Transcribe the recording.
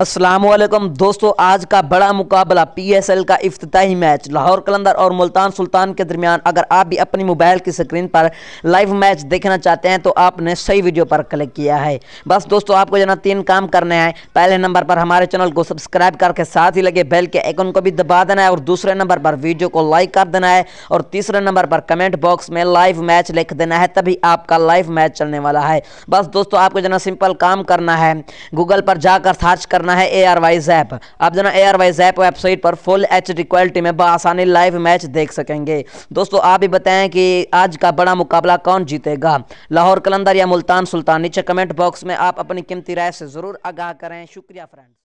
असलम दोस्तों आज का बड़ा मुकाबला पी एस एल का अफ्ताही मैच लाहौर कलंदर और मुल्तान सुल्तान के दरमियान अगर आप भी अपनी मोबाइल की स्क्रीन पर लाइव मैच देखना चाहते हैं तो आपने सही वीडियो पर क्लिक किया है बस दोस्तों आपको जाना तीन काम करने हैं पहले नंबर पर हमारे चैनल को सब्सक्राइब करके साथ ही लगे बेल के आइकन को भी दबा देना है और दूसरे नंबर पर वीडियो को लाइक कर देना है और तीसरे नंबर पर कमेंट बॉक्स में लाइव मैच लिख देना है तभी आपका लाइव मैच चलने वाला है बस दोस्तों आपको जाना सिंपल काम करना है गूगल पर जाकर सर्च करना करना है ए आर वाई जैप आप जो ना A R Y Zap website पर फुल एच डी क्वालिटी में बसानी लाइव मैच देख सकेंगे दोस्तों आप भी बताएं कि आज का बड़ा मुकाबला कौन जीतेगा लाहौर कलंदर या मुल्तान सुल्तान नीचे कमेंट बॉक्स में आप अपनी कीमती राय से ज़रूर आगाह करें शुक्रिया फ्रेंड्स